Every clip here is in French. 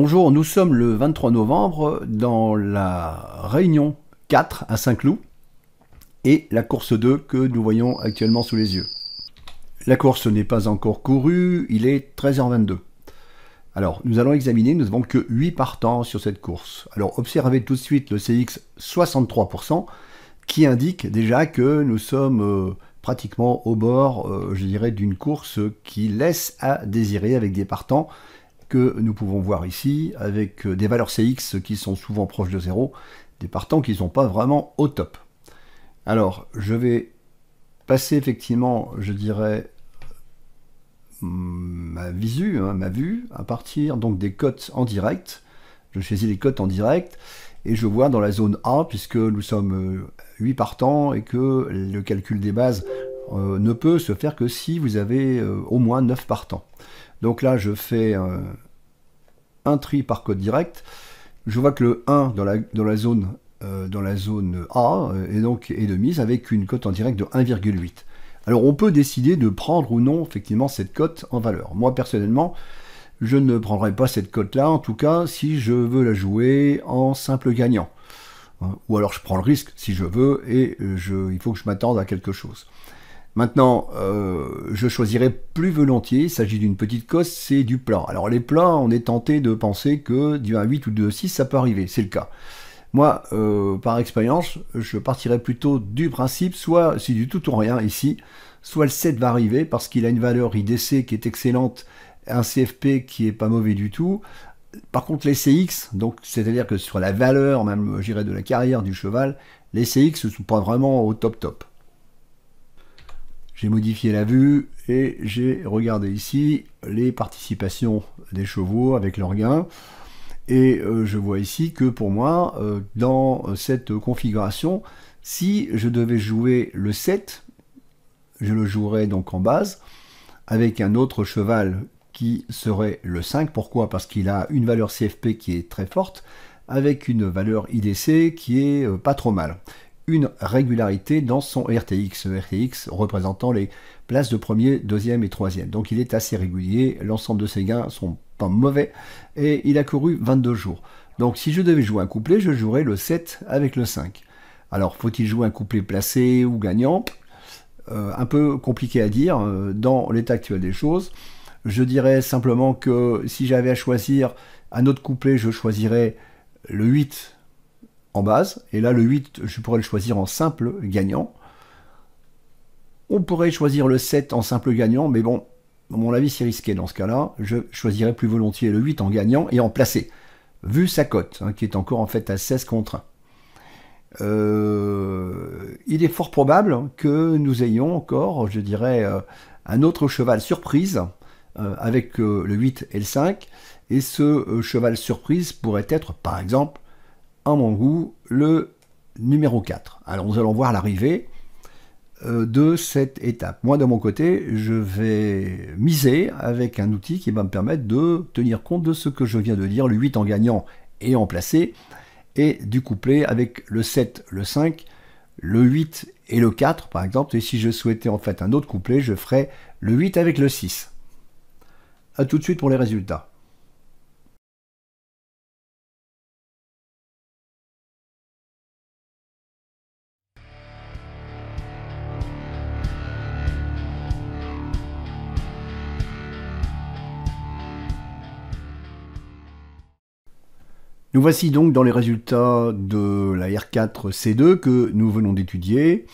Bonjour, nous sommes le 23 novembre dans la Réunion 4 à Saint-Cloud et la course 2 que nous voyons actuellement sous les yeux. La course n'est pas encore courue, il est 13h22. Alors, nous allons examiner, nous n'avons que 8 partants sur cette course. Alors, observez tout de suite le CX 63%, qui indique déjà que nous sommes euh, pratiquement au bord, euh, je dirais, d'une course qui laisse à désirer avec des partants que nous pouvons voir ici, avec euh, des valeurs CX qui sont souvent proches de 0, des partants qui ne sont pas vraiment au top. Alors, je vais passer effectivement, je dirais, mm, ma visu, hein, ma vue, à partir donc des cotes en direct. Je saisis les cotes en direct et je vois dans la zone A, puisque nous sommes 8 euh, partants et que le calcul des bases euh, ne peut se faire que si vous avez au moins 9 partants. Donc là, je fais euh, un tri par cote direct. Je vois que le 1 dans la, zone euh, dans la zone A euh, donc est de mise avec une cote en direct de 1,8. Alors on peut décider de prendre ou non effectivement cette cote en valeur. Moi personnellement, je ne prendrai pas cette cote là, en tout cas si je veux la jouer en simple gagnant. Hein, ou alors je prends le risque si je veux et il faut que je m'attende à quelque chose. Maintenant, euh, je choisirais plus volontiers, il s'agit d'une petite cause, c'est du plan. Alors les plans, on est tenté de penser que du 8 ou du 6, ça peut arriver, c'est le cas. Moi, euh, par expérience, je partirais plutôt du principe, soit si du tout ou rien ici, soit le 7 va arriver parce qu'il a une valeur IDC qui est excellente, un CFP qui est pas mauvais du tout. Par contre, les CX, donc c'est-à-dire que sur la valeur, même, j'irais de la carrière du cheval, les CX ne sont pas vraiment au top top. J'ai modifié la vue et j'ai regardé ici les participations des chevaux avec leurs gains. Et euh, je vois ici que pour moi, euh, dans cette configuration, si je devais jouer le 7, je le jouerais donc en base, avec un autre cheval qui serait le 5. Pourquoi Parce qu'il a une valeur CFP qui est très forte, avec une valeur IDC qui est euh, pas trop mal une régularité dans son RTX, RTX représentant les places de premier, deuxième et troisième. Donc il est assez régulier, l'ensemble de ses gains sont pas mauvais, et il a couru 22 jours. Donc si je devais jouer un couplet, je jouerais le 7 avec le 5. Alors faut-il jouer un couplet placé ou gagnant euh, Un peu compliqué à dire euh, dans l'état actuel des choses. Je dirais simplement que si j'avais à choisir un autre couplet, je choisirais le 8 en base, et là le 8, je pourrais le choisir en simple gagnant. On pourrait choisir le 7 en simple gagnant, mais bon, à mon avis, c'est risqué dans ce cas-là. Je choisirais plus volontiers le 8 en gagnant et en placé, vu sa cote, hein, qui est encore en fait à 16 contre 1. Euh, il est fort probable que nous ayons encore, je dirais, euh, un autre cheval surprise euh, avec le 8 et le 5. Et ce cheval surprise pourrait être, par exemple, mon goût, le numéro 4. Alors nous allons voir l'arrivée euh, de cette étape. Moi, de mon côté, je vais miser avec un outil qui va me permettre de tenir compte de ce que je viens de dire, le 8 en gagnant et en placé, et du couplet avec le 7, le 5, le 8 et le 4, par exemple. Et si je souhaitais en fait un autre couplet, je ferais le 8 avec le 6. A tout de suite pour les résultats. Nous voici donc dans les résultats de la R4C2 que nous venons d'étudier.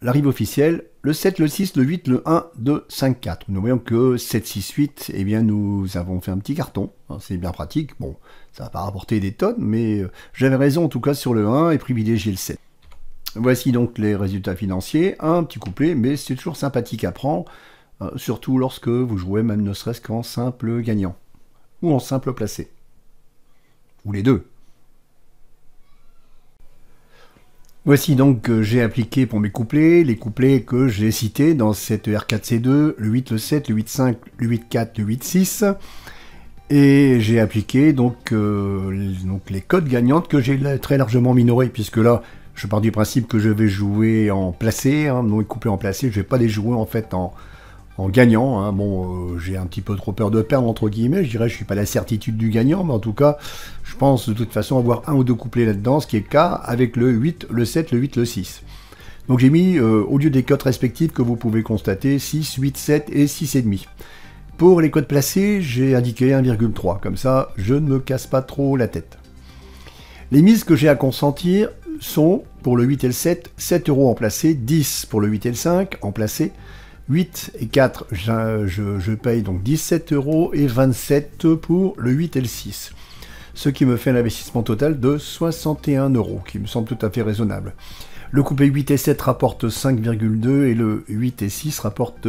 L'arrivée officielle, le 7, le 6, le 8, le 1, 2, 5, 4. Nous voyons que 7, 6, 8, eh bien nous avons fait un petit carton. Hein, c'est bien pratique. Bon, ça va pas rapporter des tonnes, mais euh, j'avais raison en tout cas sur le 1 et privilégier le 7. Voici donc les résultats financiers. Un petit couplet, mais c'est toujours sympathique à prendre, euh, surtout lorsque vous jouez même ne serait-ce qu'en simple gagnant ou en simple placé les deux. Voici donc que j'ai appliqué pour mes couplets, les couplets que j'ai cités dans cette R4C2, le 8, le 7, le 5 le 4 le 6 Et j'ai appliqué donc, euh, donc, les codes gagnantes que j'ai très largement minoré puisque là, je pars du principe que je vais jouer en placé, hein, non couplets en placé, je vais pas les jouer en fait en, en gagnant. Hein. Bon, euh, j'ai un petit peu trop peur de perdre, entre guillemets. Je dirais, je suis pas la certitude du gagnant, mais en tout cas, je pense de toute façon avoir un ou deux couplets là-dedans, ce qui est le cas avec le 8, le 7, le 8, le 6. Donc j'ai mis, euh, au lieu des cotes respectives que vous pouvez constater, 6, 8, 7 et 6,5. Pour les cotes placées, j'ai indiqué 1,3. Comme ça, je ne me casse pas trop la tête. Les mises que j'ai à consentir sont, pour le 8 et le 7, 7 euros en placé, 10 pour le 8 et le 5 en placé, 8 et 4, je, paye donc 17 euros et 27 pour le 8 et le 6. Ce qui me fait un investissement total de 61 euros, qui me semble tout à fait raisonnable. Le coupé 8 et 7 rapporte 5,2 et le 8 et 6 rapporte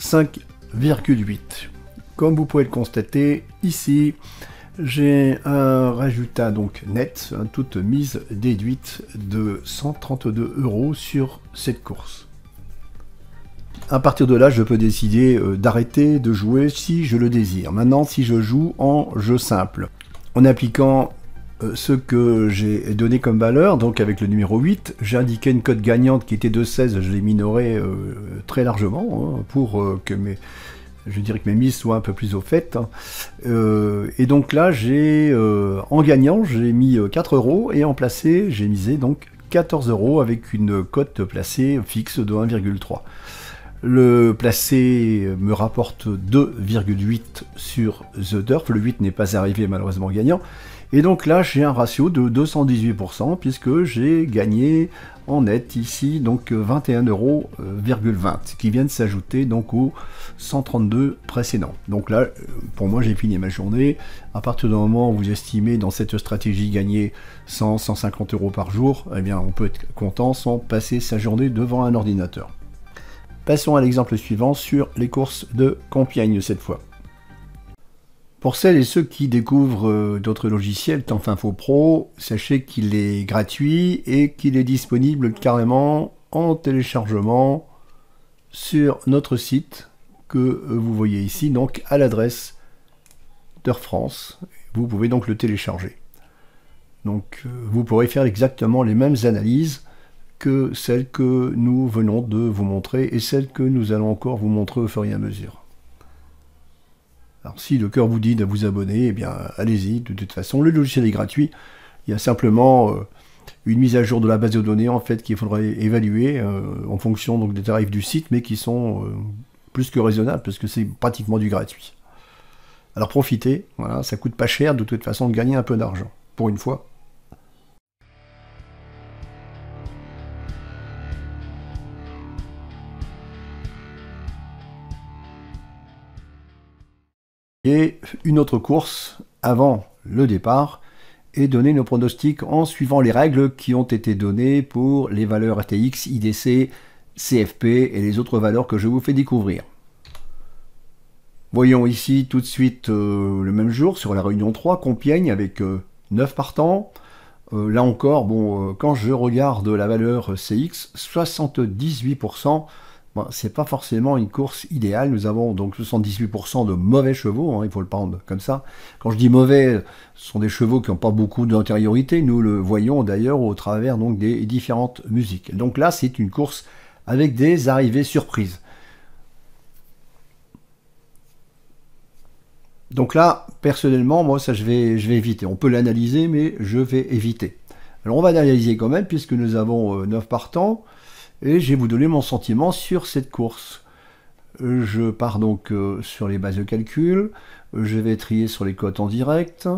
5,8. Comme vous pouvez le constater ici, j'ai un résultat donc net, hein, toute mise déduite de 132 euros sur cette course. À partir de là, je peux décider euh, d'arrêter de jouer si je le désire. Maintenant, si je joue en jeu simple, en appliquant euh, ce que j'ai donné comme valeur, donc avec le numéro 8, j'ai indiqué une cote gagnante qui était de 16, je l'ai minoré euh, très largement hein, pour que mes, je dirais que mes mises soient un peu plus au fait. Hein. et donc là, j'ai en gagnant, j'ai mis 4 euros et en placé, j'ai misé donc 14 euros avec une cote placée fixe de 1,3. Le placé me rapporte 2,8 sur The Turf. Le 8 n'est pas arrivé malheureusement gagnant. Et donc là, j'ai un ratio de 218% puisque j'ai gagné en net ici donc 21,20€ euh, qui viennent s'ajouter donc aux 132 précédents. Donc là, euh, pour moi, j'ai fini ma journée. À partir du moment où vous estimez dans cette stratégie gagner 100, 150 euros par jour, eh bien, on peut être content sans passer sa journée devant un ordinateur. Passons à l'exemple suivant sur les courses de Compiègne cette fois. Pour celles et ceux qui découvrent euh, d'autres logiciels, Info Pro, sachez qu'il est gratuit et qu'il est disponible carrément en téléchargement sur notre site que euh, vous voyez ici, donc à l'adresse d'Eurfrance. Vous pouvez donc le télécharger. Donc euh, vous pourrez faire exactement les mêmes analyses que celle que nous venons de vous montrer et celle que nous allons encore vous montrer au fur et à mesure. Alors si le cœur vous dit de vous abonner, eh bien allez-y, de toute façon le logiciel est gratuit, il y a simplement euh, une mise à jour de la base de données en fait qu'il faudrait évaluer euh, en fonction donc, des tarifs du site mais qui sont euh, plus que raisonnables parce que c'est pratiquement du gratuit. Alors profitez, voilà, ça coûte pas cher de toute façon de gagner un peu d'argent, pour une fois. une autre course avant le départ et donner nos pronostics en suivant les règles qui ont été données pour les valeurs ATX, IDC, CFP et les autres valeurs que je vous fais découvrir. Voyons ici tout de suite euh, le même jour sur la réunion 3 Compiègne avec 9 euh, partants. Euh, là encore, bon, quand je regarde la valeur CX, 78% ce c'est pas forcément une course idéale. Nous avons donc 78% de mauvais chevaux, hein, il faut le prendre comme ça. Quand je dis mauvais, ce sont des chevaux qui n'ont pas beaucoup d'antériorité. Nous le voyons d'ailleurs au travers des différentes musiques. Donc là, c'est une course avec des arrivées surprises. Donc là, personnellement, moi, ça, je vais, je vais éviter. On peut l'analyser, mais je vais éviter. Alors, on va l'analyser quand même, puisque nous avons 9 euh, partants et je vais vous donner mon sentiment sur cette course. Je pars donc euh, sur les bases de calcul, je vais trier sur les cotes en direct,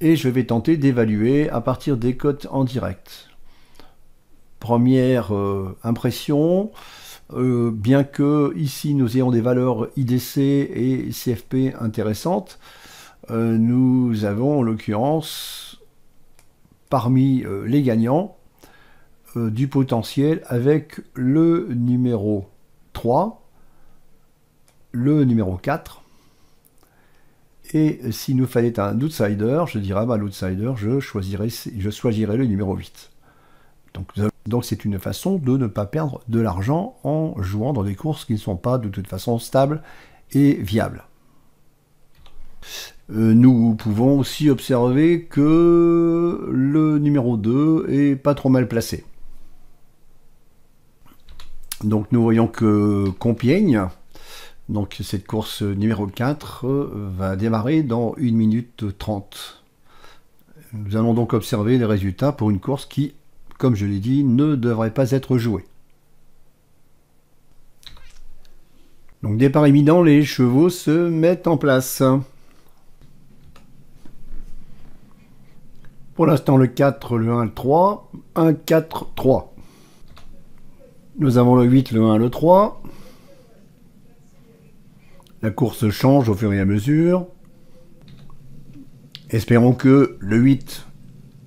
et je vais tenter d'évaluer à partir des cotes en direct. Première euh, impression, euh, bien que ici nous ayons des valeurs IDC et CFP intéressantes, nous avons en l'occurrence parmi les gagnants euh, du potentiel avec le numéro 3, le numéro 4. Et s'il nous fallait un outsider, je dirais, bah, l'outsider, je choisirais, je choisirais le numéro 8. Donc, c'est une façon de ne pas perdre de l'argent en jouant dans des courses qui ne sont pas de toute façon stables et viables. Euh, nous pouvons aussi observer que le numéro 2 est pas trop mal placé. Donc nous voyons que Compiègne, donc cette course numéro 4, euh, va démarrer dans 1 minute 30. Nous allons donc observer les résultats pour une course qui, comme je l'ai dit, ne devrait pas être jouée. Donc départ évident, les chevaux se mettent en place. Pour l'instant, le 4, le 1, le 3. 1, 4, 3. Nous avons le 8, le 1, le 3. La course change au fur et à mesure. Espérons que le 8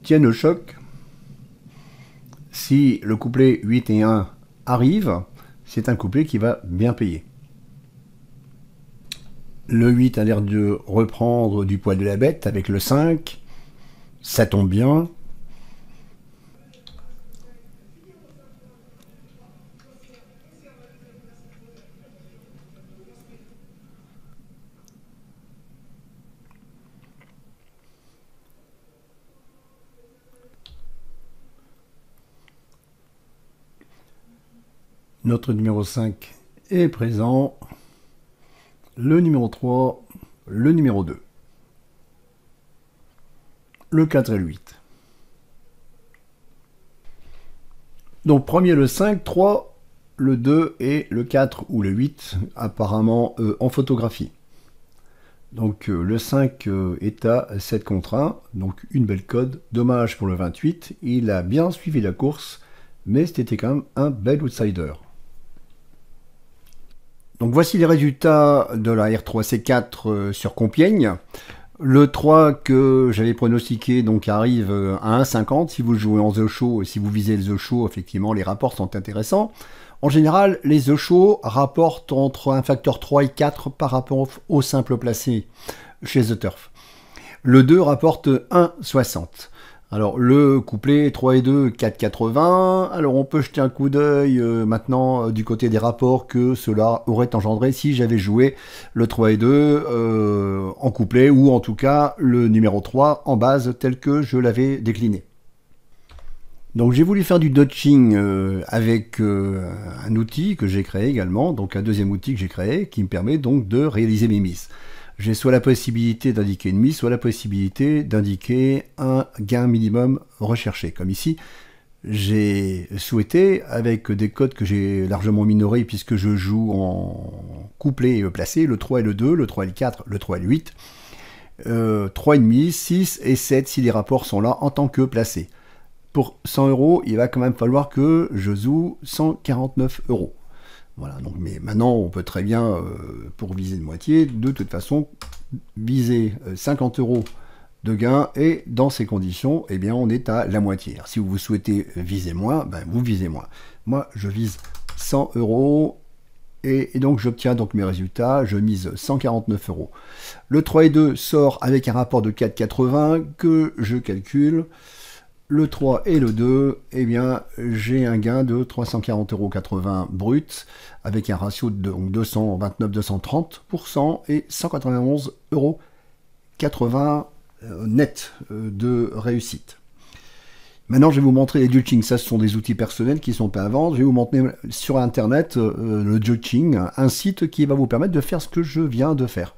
tienne au choc. Si le couplet 8 et 1 arrive, c'est un couplet qui va bien payer. Le 8 a l'air de reprendre du poids de la bête avec le 5. Ça tombe bien. Notre numéro 5 est présent. Le numéro 3, le numéro 2. Le 4 et le 8. Donc premier le 5, 3, le 2 et le 4 ou le 8 apparemment euh, en photographie. Donc euh, le 5 euh, est à 7 contre 1, donc une belle code. Dommage pour le 28, il a bien suivi la course, mais c'était quand même un bel outsider. Donc voici les résultats de la R3C4 euh, sur Compiègne. Le 3 que j'avais pronostiqué donc arrive euh, à 1,50 si vous jouez en The Show et euh, si vous visez le The Show, effectivement les rapports sont intéressants. En général, les The Show rapportent entre un facteur 3 et 4 par rapport au simple placé chez The Turf. Le 2 rapporte 1,60. Alors le couplet 3 et 2, 4,80. Alors on peut jeter un coup d'œil euh, maintenant euh, du côté des rapports que cela aurait engendré si j'avais joué le 3 et 2 euh, en couplet ou en tout cas le numéro 3 en base tel que je l'avais décliné. Donc j'ai voulu faire du dodging avec un outil que j'ai créé également, donc un deuxième outil que j'ai créé qui me permet donc de réaliser mes misses j'ai soit la possibilité d'indiquer une mise, soit la possibilité d'indiquer un gain minimum recherché. Comme ici, j'ai souhaité, avec des codes que j'ai largement minorés puisque je joue en couplé et placé, le 3 et le 2, le 3 et le 4, le 3 et le 8, euh, 3,5, 6 et 7 si les rapports sont là en tant que placés. Pour 100 euros, il va quand même falloir que je joue 149 euros. Voilà, donc, mais maintenant, on peut très bien, euh, pour viser de moitié, de toute façon, viser 50 euh, euros de gain et dans ces conditions, eh bien, on est à la moitié. si vous souhaitez viser moins, ben, vous visez moins. Moi, je vise 100 euros et, donc j'obtiens donc mes résultats. Je mise 149 euros. Le 3 et 2 sort avec un rapport de 4,80 que je calcule le 3 et le 2, eh bien, j'ai un gain de 340,80€ brut, avec un ratio de 229-230% et 191,80€ euh, net euh, de réussite. Maintenant, je vais vous montrer les judging. Ça, ce sont des outils personnels qui sont pas à vendre. Je vais vous montrer sur Internet euh, le judging, un site qui va vous permettre de faire ce que je viens de faire.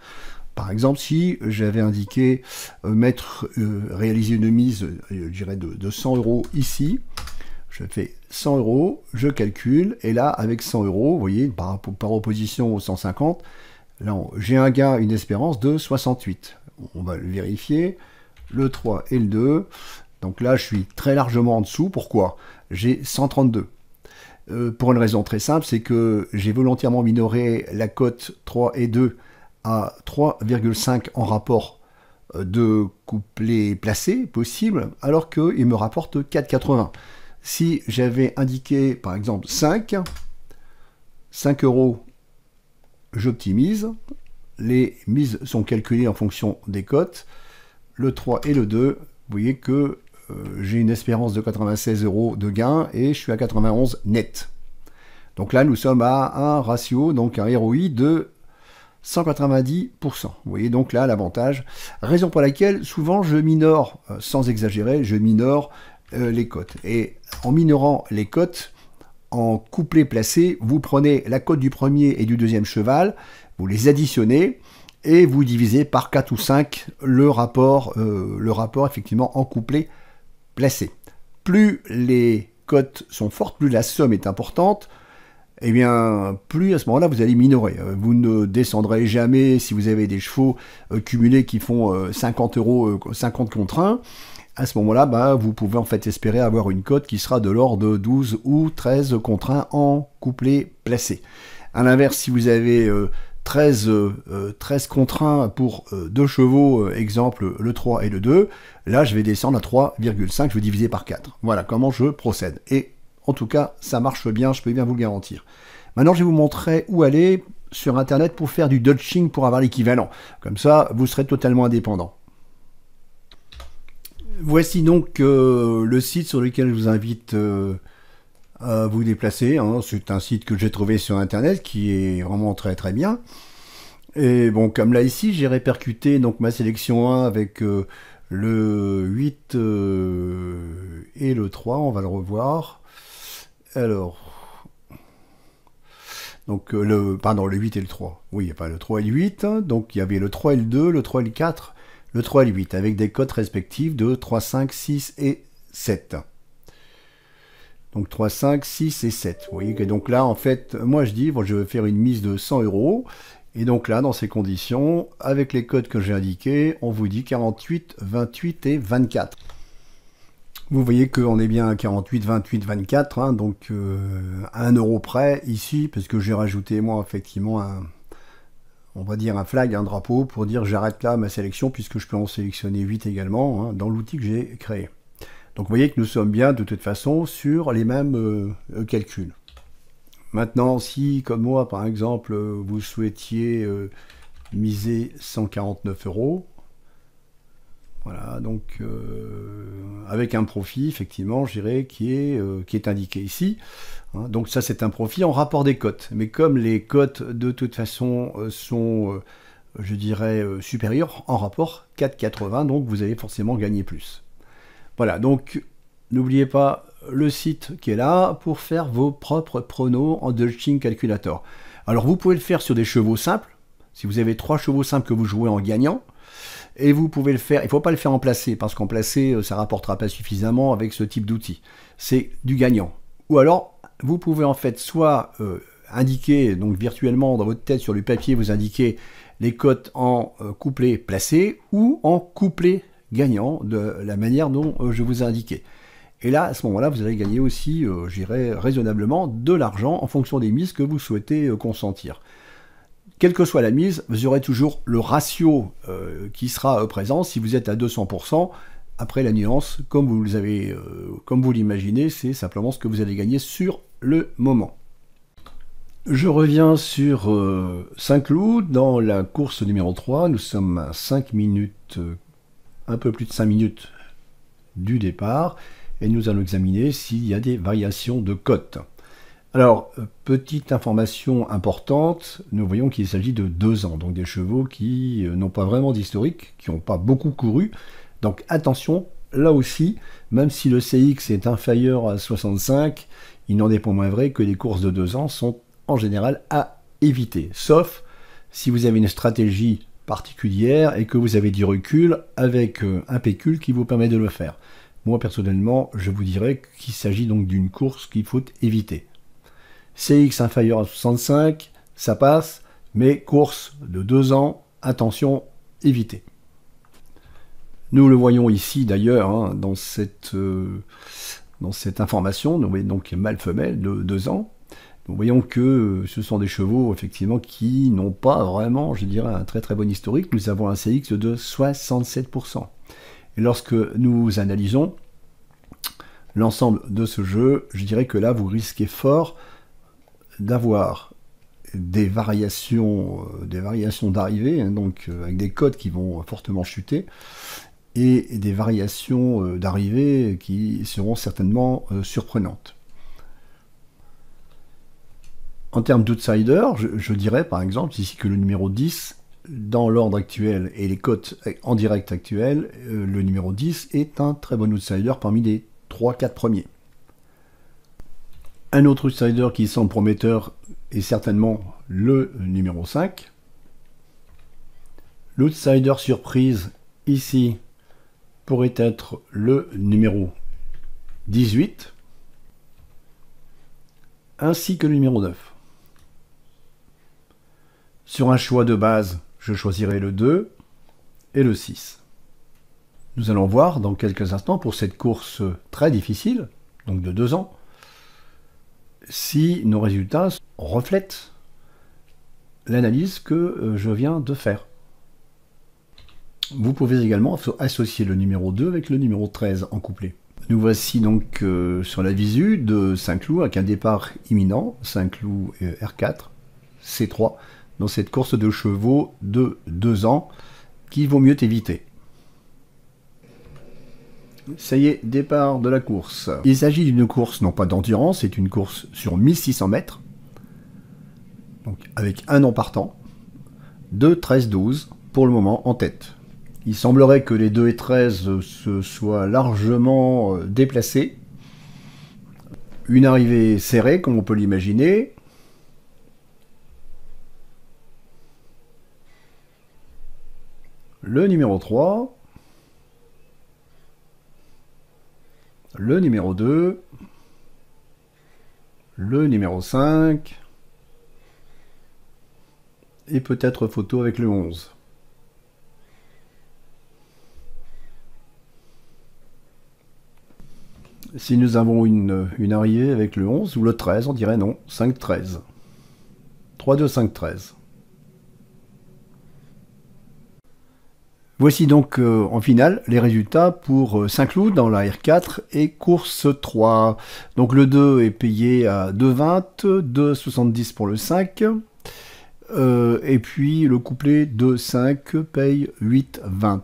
Par exemple, si j'avais indiqué euh, mettre, euh, réaliser une mise, euh, de, de 100 euros ici, je fais 100 euros, je calcule, et là, avec 100 euros, vous voyez, par, opposition aux 150, là, j'ai un gain, une espérance de 68. On va le vérifier, le 3 et le 2. Donc là, je suis très largement en dessous. Pourquoi J'ai 132. pour une raison très simple, c'est que j'ai volontairement minoré la cote 3 et 2 à 3,5 en rapport euh, de couplets placés possible, alors qu'il me rapporte 4,80. Si j'avais indiqué par exemple 5, 5 euros, j'optimise. Les mises sont calculées en fonction des cotes. Le 3 et le 2, vous voyez que euh, j'ai une espérance de 96 euros de gain et je suis à 91 net. Donc là, nous sommes à un ratio, donc un ROI de 190%. Vous voyez donc là l'avantage. Raison pour laquelle souvent je minore, euh, sans exagérer, je minore euh, les cotes. Et en minorant les cotes, en couplet placé, vous prenez la cote du premier et du deuxième cheval, vous les additionnez et vous divisez par 4 ou 5 le rapport, euh, le rapport effectivement en couplet placé. Plus les cotes sont fortes, plus la somme est importante, et eh bien, plus à ce moment-là, vous allez minorer. Euh, vous ne descendrez jamais si vous avez des chevaux euh, cumulés qui font 50 euh, euros, 50 contre 1. À ce moment-là, bah, vous pouvez en fait espérer avoir une cote qui sera de l'ordre de 12 ou 13 contre 1 en couplet placé. À l'inverse, si vous avez 13, 13 contre 1 pour deux chevaux, exemple le 3 et le 2, là je vais descendre à 3,5, je vais diviser par 4. Voilà comment je procède. Et en tout cas, ça marche bien, je peux bien vous le garantir. Maintenant, je vais vous montrer où aller sur Internet pour faire du dodging pour avoir l'équivalent. Comme ça, vous serez totalement indépendant. Voici donc euh, le site sur lequel je vous invite euh, à vous déplacer. Hein. C'est un site que j'ai trouvé sur Internet qui est vraiment très très bien. Et bon, comme là ici, j'ai répercuté donc ma sélection 1 avec euh, le 8 et le 3, on va le revoir. Alors. Donc, euh, le, pardon, le 8 et le 3. Oui, il n'y a pas le 3 et le 8. Hein. donc, il y avait le 3 et le 2, le 3 et le 4, le 3 et le 8, avec des cotes respectives de 3, 5, 6 et 7. Donc 3, 5, 6 et 7. Vous voyez que donc là, en fait, moi je dis, bon, je vais faire une mise de 100 euros. Et donc là, dans ces conditions, avec les codes que j'ai indiqués, on vous dit 48, 28 et 24. Vous voyez qu'on est bien à 48, 28, 24, donc à euh, 1 euro près ici, parce que j'ai rajouté moi effectivement un, on va dire un flag, un drapeau, pour dire j'arrête là ma sélection, puisque je peux en sélectionner 8 également hein, dans l'outil que j'ai créé. Donc vous voyez que nous sommes bien de toute façon sur les mêmes euh, calculs. Maintenant, si comme moi par exemple, vous souhaitiez euh, miser 149 euros, voilà, donc euh, avec un profit, effectivement, je dirais, qui est, euh, qui est indiqué ici. Hein. donc ça, c'est un profit en rapport des cotes. Mais comme les cotes, de toute façon, euh, sont je dirais, supérieures, en rapport 4,80, donc vous allez forcément gagner plus. Voilà, donc n'oubliez pas le site qui est là pour faire vos propres pronos en Dolching Calculator. Alors vous pouvez le faire sur des chevaux simples, si vous avez trois chevaux simples que vous jouez en gagnant, et vous pouvez le faire, il ne faut pas le faire en placé, parce qu'en placé, euh, ça ne rapportera pas suffisamment avec ce type d'outil. C'est du gagnant. Ou alors, vous pouvez en fait soit euh, indiquer, donc virtuellement dans votre tête sur le papier, vous indiquer les cotes en euh, couplet placé ou en couplet gagnant, de la manière dont je vous ai indiqué. Et là, à ce moment-là, vous allez gagner aussi, j'irai raisonnablement, de l'argent en fonction des mises que vous souhaitez consentir quelle que soit la mise, vous aurez toujours le ratio euh, qui sera euh, présent. Si vous êtes à 200%, après la nuance, comme vous euh, comme vous l'imaginez, c'est simplement ce que vous allez gagner sur le moment. Je reviens sur Saint-Cloud dans la course numéro 3. Nous sommes à 5 minutes, un peu plus de 5 minutes du départ et nous allons examiner s'il y a des variations de cotes. Alors, euh, petite information importante, nous voyons qu'il s'agit de deux ans, donc des chevaux qui euh, n'ont pas vraiment d'historique, qui n'ont pas beaucoup couru. Donc attention, là aussi, même si le CX est inférieur à 65, il n'en est pas moins vrai que les courses de deux ans sont en général à éviter, sauf si vous avez une stratégie particulière et que vous avez du recul avec euh, un pécule qui vous permet de le faire. Moi personnellement, je vous dirais qu'il s'agit donc d'une course qu'il faut éviter. CX inférieur à 65, ça passe, mais course de 2 ans, attention, évitez. Nous le voyons ici d'ailleurs hein, dans, euh, dans, cette information, nous voyons donc mâle femelle de 2 ans. Nous voyons que ce sont des chevaux effectivement qui n'ont pas vraiment, je dirais, un très très bon historique. Nous avons un CX de 67%. Et lorsque nous analysons l'ensemble de ce jeu, je dirais que là vous risquez fort d'avoir des variations euh, des variations d'arrivée, hein, donc euh, avec des codes qui vont fortement chuter, et des variations euh, d'arrivée qui seront certainement surprenantes. En termes d'outsider, je, dirais par exemple ici que le numéro 10, dans l'ordre actuel et les cotes en direct actuels, le numéro 10 est un très bon outsider parmi les 3-4 premiers. Un autre outsider qui semble prometteur est certainement le numéro 5. L'outsider surprise ici pourrait être le numéro 18 ainsi que le numéro 9. Sur un choix de base, je choisirai le 2 et le 6. Nous allons voir dans quelques instants pour cette course très difficile, donc de 2 ans, si nos résultats reflètent l'analyse que euh, je viens de faire. Vous pouvez également associer le numéro 2 avec le numéro 13 en couplet. Nous voici donc euh, sur la visu de Saint-Cloud avec un départ imminent, Saint-Cloud euh, R4, C3, dans cette course de chevaux de 2 ans qu'il vaut mieux éviter. Ça y est, départ de la course. Il s'agit d'une course non pas d'endurance, c'est une course sur 1600 mètres. Donc avec un an partant. de 13, 12 pour le moment en tête. Il semblerait que les 2 et 13 se soient largement euh, déplacés. Une arrivée serrée, comme on peut l'imaginer. Le numéro 3, le numéro 2, le numéro 5, et peut-être photo avec le 11. Si nous avons une, une, arrivée avec le 11 ou le 13, on dirait non, 5-13. 3-2-5-13. Voici donc euh, en finale les résultats pour euh, Saint-Cloud dans la R4 et course 3. Donc le 2 est payé à 2,20, 2,70 pour le 5. Euh, et puis le couplet 2,5 paye 8,20.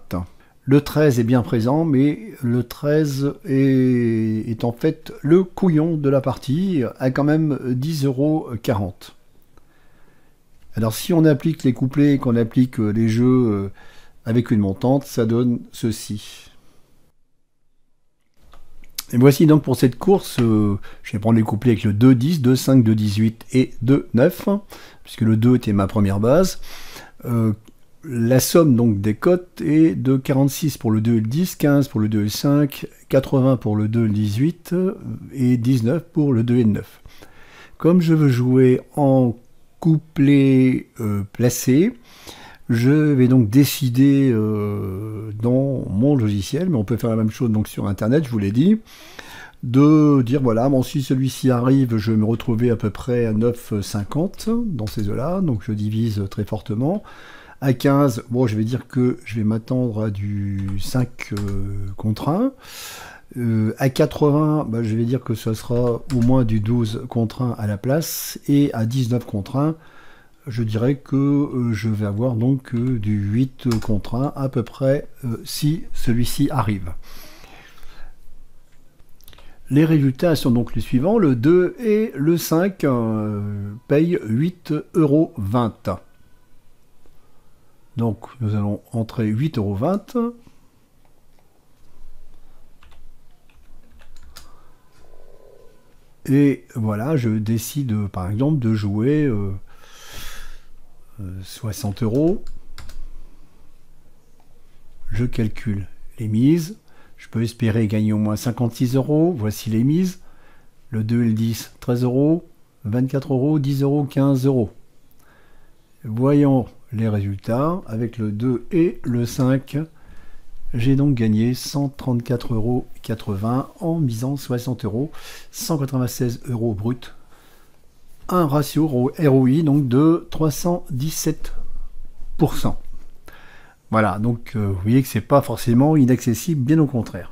Le 13 est bien présent, mais le 13 est, est en fait le couillon de la partie à quand même 10,40€. Alors si on applique les couplets et qu'on applique les jeux avec une montante, ça donne ceci. Et voici donc pour cette course, euh, je vais prendre les couplets avec le 2, 10, 2, 5, 2, 18 et 2, 9, puisque le 2 était ma première base. Euh, la somme donc des cotes est de 46 pour le 2 et le 10, 15 pour le 2 et 5, 80 pour le 2 et 18 euh, et 19 pour le 2 et 9. Comme je veux jouer en couplet placé, je vais donc décider euh, dans mon logiciel, mais on peut faire la même chose donc sur Internet, je vous l'ai dit, de dire voilà, si celui-ci arrive, je vais me retrouver à peu près à 9,50 dans ces eaux-là, donc je divise très fortement. À 15, bon, je vais dire que je vais m'attendre à du 5 euh, contre 1. Euh, à 80, bah, je vais dire que ce sera au moins du 12 contre 1 à la place, et à 19 contre 1, je dirais que euh, je vais avoir donc euh, du 8 contre 1 à peu près euh, si celui-ci arrive. Les résultats sont donc les suivants, le 2 et le 5 payent 8,20 euros. Donc nous allons entrer 8,20 euros. Et voilà, je décide par exemple de jouer 60 euros. Je calcule les mises. Je peux espérer gagner au moins 56 euros. Voici les mises. Le 2 et le 10, 13 euros. 24 euros, 10 euros, 15 euros. Voyons les résultats. Avec le 2 et le 5, j'ai donc gagné 134,80 euros en misant 60 euros, 196 euros brut un ratio ROI donc de 317%. Voilà, donc euh, vous voyez que c'est pas forcément inaccessible, bien au contraire.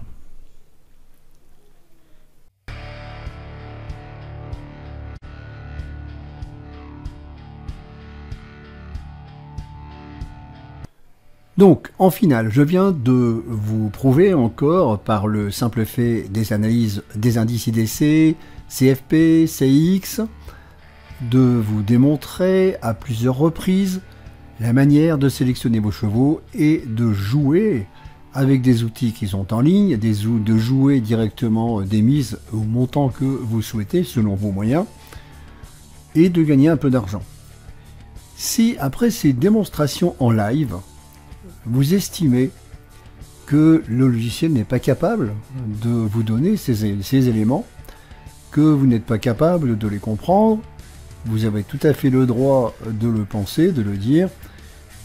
Donc, en finale, je viens de vous prouver encore par le simple fait des analyses des indices IDC, CFP, CX, de vous démontrer à plusieurs reprises la manière de sélectionner vos chevaux et de jouer avec des outils qui sont en ligne, des, de jouer directement euh, des mises au montant que vous souhaitez selon vos moyens et de gagner un peu d'argent. Si après ces démonstrations en live, vous estimez que le logiciel n'est pas capable de vous donner ces éléments, que vous n'êtes pas capable de les comprendre, vous avez tout à fait le droit de le penser, de le dire.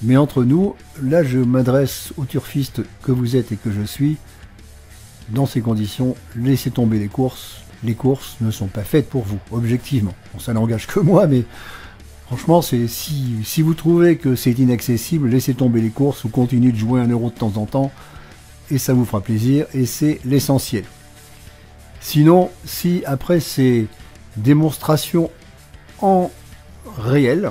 Mais entre nous, là je m'adresse aux turfistes que vous êtes et que je suis. Dans ces conditions, laissez tomber les courses. Les courses ne sont pas faites pour vous, objectivement. On ça n'engage que moi, mais franchement, si, si vous trouvez que c'est inaccessible, laissez tomber les courses ou continuez de jouer un euro de temps en temps. Et ça vous fera plaisir, et c'est l'essentiel. Sinon, si après ces démonstrations en réel.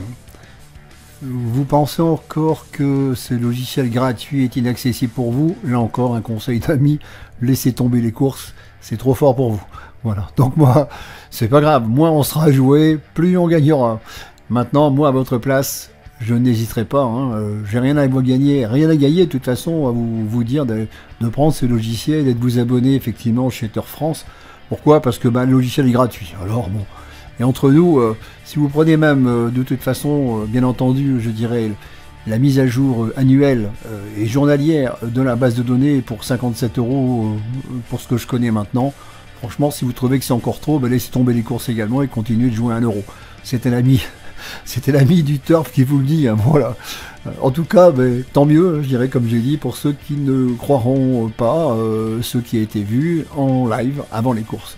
Vous pensez encore que ce logiciel gratuit est inaccessible pour vous Là encore, un conseil d'ami, laissez tomber les courses, c'est trop fort pour vous. Voilà, donc moi, c'est pas grave, moins on sera joué, plus on gagnera. Maintenant, moi, à votre place, je n'hésiterai pas. Hein. Euh, j'ai rien à gagner, rien à gagner de toute façon à vous, vous dire de, prendre ce logiciel et de vous abonner effectivement chez Terre France. Pourquoi Parce que bah, le logiciel est gratuit. Alors bon, et entre nous, euh, si vous prenez même euh, de toute façon, euh, bien entendu, je dirais la mise à jour annuelle et journalière de la base de données pour 57 euros pour ce que je connais maintenant. Franchement, si vous trouvez que c'est encore trop, ben, laissez tomber les courses également et continuez de jouer à 1 euro. C'était l'ami, c'était l'ami du turf qui vous le dit. Hein, voilà. En tout cas, ben, tant mieux, hein, je dirais, comme j'ai dit, pour ceux qui ne croiront pas ce qui a été vu en live avant les courses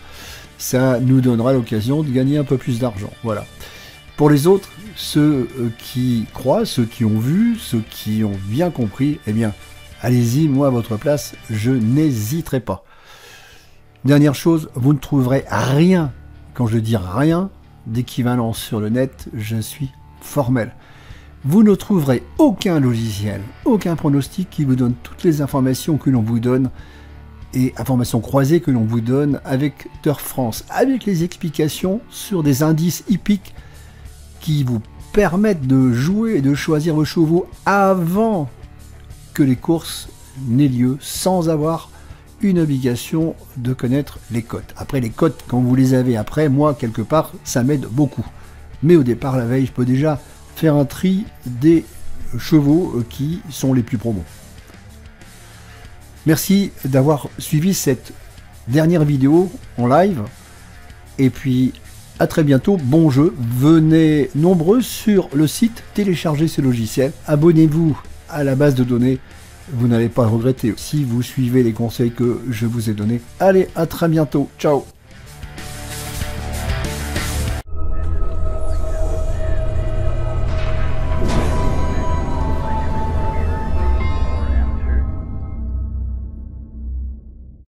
ça nous donnera l'occasion de gagner un peu plus d'argent. Voilà. Pour les autres, ceux euh, qui croient, ceux qui ont vu, ceux qui ont bien compris, eh bien, allez-y, moi à votre place, je n'hésiterai pas. Dernière chose, vous ne trouverez rien, quand je dis rien, d'équivalent sur le net, je suis formel. Vous ne trouverez aucun logiciel, aucun pronostic qui vous donne toutes les informations que l'on vous donne et informations croisées que l'on vous donne avec Turf France, avec les explications sur des indices hippiques qui vous permettent de jouer et de choisir vos chevaux avant que les courses n'aient lieu, sans avoir une obligation de connaître les cotes. Après les cotes, quand vous les avez après, moi quelque part, ça m'aide beaucoup. Mais au départ, la veille, je peux déjà faire un tri des chevaux euh, qui sont les plus promos. Merci d'avoir suivi cette dernière vidéo en live. Et puis à très bientôt, bon jeu. Venez nombreux sur le site, téléchargez ce logiciel, abonnez-vous à la base de données, vous n'allez pas regretter si vous suivez les conseils que je vous ai donnés. Allez, à très bientôt, ciao